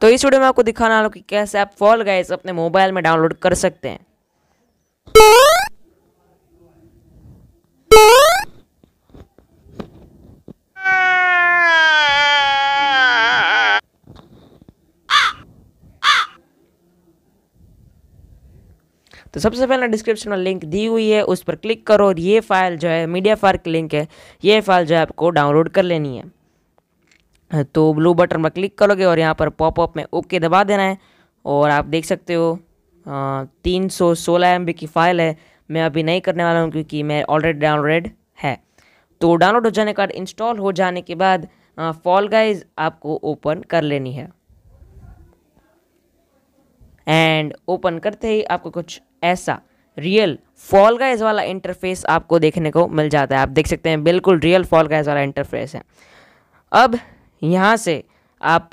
तो इस वीडियो में आपको दिखाना हो कि कैसे आप फॉल गाइस अपने मोबाइल में डाउनलोड कर सकते हैं तो सबसे पहले डिस्क्रिप्शन में लिंक दी हुई है उस पर क्लिक करो और ये फाइल जो है मीडिया फार्क लिंक है ये फाइल जो है आपको डाउनलोड कर लेनी है तो ब्लू बटन पर क्लिक करोगे और यहाँ पर पॉपअप में ओके दबा देना है और आप देख सकते हो तीन सौ सोलह एम की फ़ाइल है मैं अभी नहीं करने वाला हूँ क्योंकि मैं ऑलरेडी डाउनलोडेड है तो डाउनलोड हो जाने के बाद इंस्टॉल हो जाने के बाद फॉल गाइज आपको ओपन कर लेनी है एंड ओपन करते ही आपको कुछ ऐसा रियल फॉल गाइज वाला इंटरफेस आपको देखने को मिल जाता है आप देख सकते हैं बिल्कुल रियल फॉल गाइज वाला इंटरफेस है अब यहाँ से आप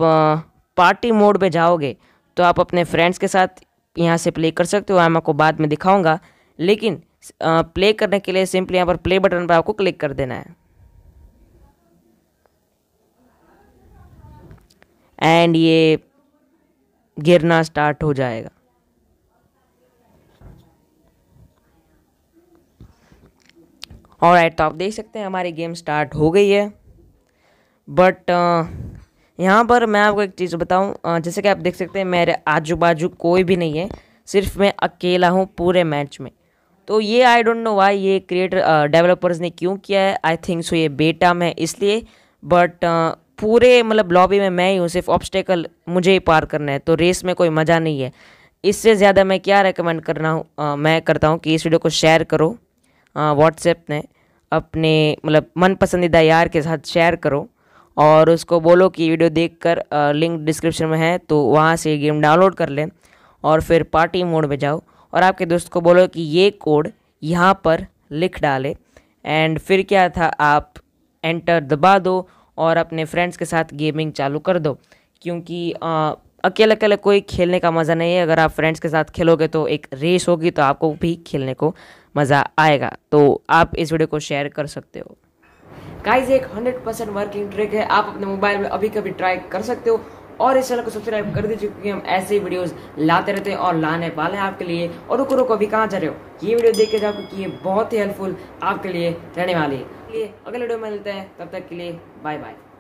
पार्टी मोड पे जाओगे तो आप अपने फ्रेंड्स के साथ यहाँ से प्ले कर सकते हो मैं आपको बाद में दिखाऊंगा लेकिन प्ले करने के लिए सिंपली यहाँ पर प्ले बटन पर आपको क्लिक कर देना है एंड ये गिरना स्टार्ट हो जाएगा और तो आप देख सकते हैं हमारी गेम स्टार्ट हो गई है बट uh, यहाँ पर मैं आपको एक चीज़ बताऊँ जैसे कि आप देख सकते हैं मेरे आजू बाजू कोई भी नहीं है सिर्फ मैं अकेला हूँ पूरे मैच में तो ये आई डोंट नो वाई ये क्रिएटर डेवलपर्स ने क्यों किया है आई थिंक सो ये बेटा में इसलिए बट पूरे मतलब लॉबी में मैं ही हूँ सिर्फ ऑब्स्टेकल मुझे ही पार करना है तो रेस में कोई मज़ा नहीं है इससे ज़्यादा मैं क्या रेकमेंड करना हूँ मैं करता हूँ कि इस वीडियो को शेयर करो व्हाट्सएप ने अपने मतलब मन पसंदीदा यार के साथ शेयर करो और उसको बोलो कि वीडियो देखकर लिंक डिस्क्रिप्शन में है तो वहाँ से गेम डाउनलोड कर लें और फिर पार्टी मोड में जाओ और आपके दोस्त को बोलो कि ये कोड यहाँ पर लिख डाले एंड फिर क्या था आप एंटर दबा दो और अपने फ्रेंड्स के साथ गेमिंग चालू कर दो क्योंकि अकेले अकेले कोई खेलने का मज़ा नहीं है अगर आप फ्रेंड्स के साथ खेलोगे तो एक रेस होगी तो आपको भी खेलने को मज़ा आएगा तो आप इस वीडियो को शेयर कर सकते हो गाइज एक हंड्रेड परसेंट वर्किंग ट्रिक है आप अपने मोबाइल में अभी कभी ट्राई कर सकते हो और इस चैनल को सब्सक्राइब कर दीजिए क्योंकि हम ऐसे ही वीडियोस लाते रहते हैं और लाने वाले हैं आपके लिए और रुको रुको अभी कहाँ जा रहे हो ये वीडियो देख के जाओ क्योंकि ये बहुत ही हेल्पफुल आपके लिए रहने वाली है अगले वीडियो में मिलते हैं तब तक के लिए बाय बाय